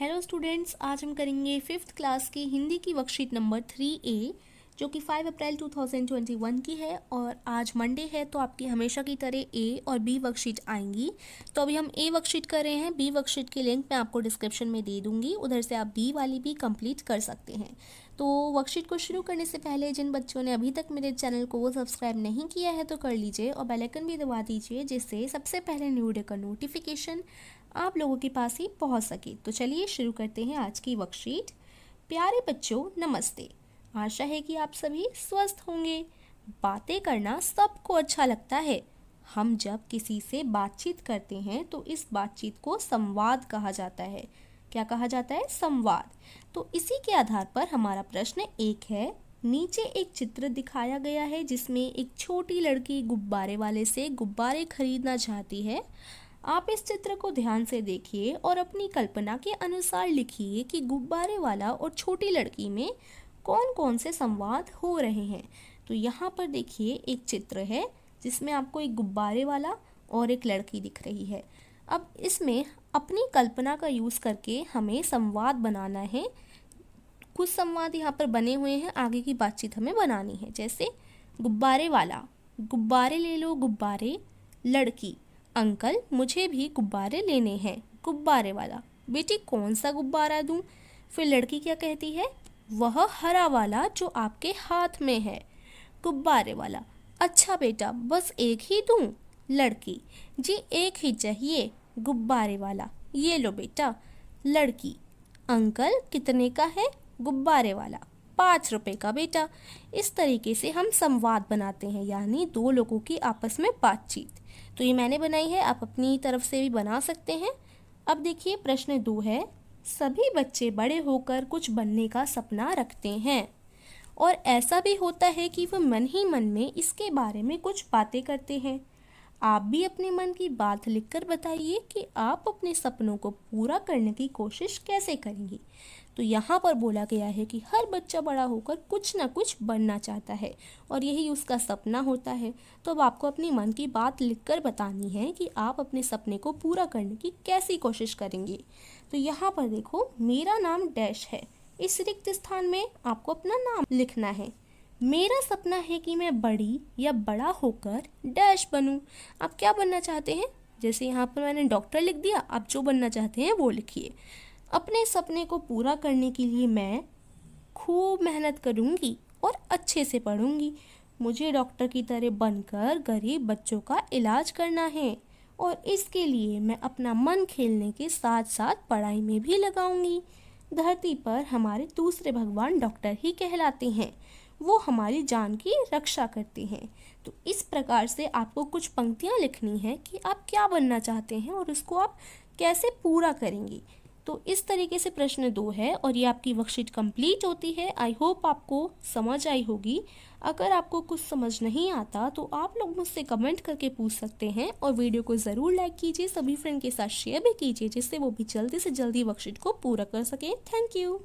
hello students आज हम करेंगे फिफ्थ क्लास की हिंदी की वर्कशीट नंबर थ्री ए जो कि 5 अप्रैल 2021 की है और आज मंडे है तो आपकी हमेशा की तरह ए और बी वर्कशीट आएंगी तो अभी हम ए वर्कशीट कर रहे हैं बी वर्कशीट की लिंक मैं आपको डिस्क्रिप्शन में दे दूंगी उधर से आप बी वाली भी कंप्लीट कर सकते हैं तो वर्कशीट को शुरू करने से पहले जिन बच्चों ने अभी तक मेरे चैनल को सब्सक्राइब नहीं किया है तो कर लीजिए और बेलाइकन भी दबा दीजिए जिससे सबसे पहले न्यू डे का नोटिफिकेशन आप लोगों के पास ही पहुंच सके तो चलिए शुरू करते हैं आज की वर्कशीट प्यारे बच्चों नमस्ते आशा है कि आप सभी स्वस्थ होंगे बातें करना सबको अच्छा लगता है हम जब किसी से बातचीत करते हैं तो इस बातचीत को संवाद कहा जाता है क्या कहा जाता है संवाद तो इसी के आधार पर हमारा प्रश्न एक है नीचे एक चित्र दिखाया गया है जिसमें एक छोटी लड़की गुब्बारे वाले से गुब्बारे खरीदना चाहती है आप इस चित्र को ध्यान से देखिए और अपनी कल्पना के अनुसार लिखिए कि गुब्बारे वाला और छोटी लड़की में कौन कौन से संवाद हो रहे हैं तो यहाँ पर देखिए एक चित्र है जिसमें आपको एक गुब्बारे वाला और एक लड़की दिख रही है अब इसमें अपनी कल्पना का यूज़ करके हमें संवाद बनाना है कुछ संवाद यहाँ पर बने हुए हैं आगे की बातचीत हमें बनानी है जैसे गुब्बारे वाला गुब्बारे ले लो गुब्बारे लड़की अंकल मुझे भी गुब्बारे लेने हैं गुब्बारे वाला बेटी कौन सा गुब्बारा दूँ फिर लड़की क्या कहती है वह हरा वाला जो आपके हाथ में है गुब्बारे वाला अच्छा बेटा बस एक ही दूँ लड़की जी एक ही चाहिए गुब्बारे वाला ये लो बेटा लड़की अंकल कितने का है गुब्बारे वाला पाँच रुपए का बेटा इस तरीके से हम संवाद बनाते हैं यानी दो लोगों की आपस में बातचीत तो ये मैंने बनाई है आप अपनी तरफ से भी बना सकते हैं अब देखिए प्रश्न दो है सभी बच्चे बड़े होकर कुछ बनने का सपना रखते हैं और ऐसा भी होता है कि वह मन ही मन में इसके बारे में कुछ बातें करते हैं आप भी अपने मन की बात लिखकर बताइए कि आप अपने सपनों को पूरा करने की कोशिश कैसे करेंगे तो यहाँ पर बोला गया है कि हर बच्चा बड़ा होकर कुछ ना कुछ बनना चाहता है और यही उसका सपना होता है तो अब आपको अपने मन की बात लिखकर बतानी है कि आप अपने सपने को पूरा करने की कैसी कोशिश करेंगे तो यहाँ पर देखो मेरा नाम डैश है इस रिक्त स्थान में आपको अपना नाम लिखना है मेरा सपना है कि मैं बड़ी या बड़ा होकर डैश बनूं आप क्या बनना चाहते हैं जैसे यहाँ पर मैंने डॉक्टर लिख दिया आप जो बनना चाहते हैं वो लिखिए अपने सपने को पूरा करने के लिए मैं खूब मेहनत करूँगी और अच्छे से पढ़ूँगी मुझे डॉक्टर की तरह बनकर गरीब बच्चों का इलाज करना है और इसके लिए मैं अपना मन खेलने के साथ साथ पढ़ाई में भी लगाऊंगी धरती पर हमारे दूसरे भगवान डॉक्टर ही कहलाते हैं वो हमारी जान की रक्षा करती हैं तो इस प्रकार से आपको कुछ पंक्तियाँ लिखनी हैं कि आप क्या बनना चाहते हैं और उसको आप कैसे पूरा करेंगी तो इस तरीके से प्रश्न दो है और ये आपकी वर्कशीट कंप्लीट होती है आई होप आपको समझ आई होगी अगर आपको कुछ समझ नहीं आता तो आप लोग मुझसे कमेंट करके पूछ सकते हैं और वीडियो को ज़रूर लाइक कीजिए सभी फ्रेंड के साथ शेयर भी कीजिए जिससे वो भी जल्दी से जल्दी वर्कशीट को पूरा कर सकें थैंक यू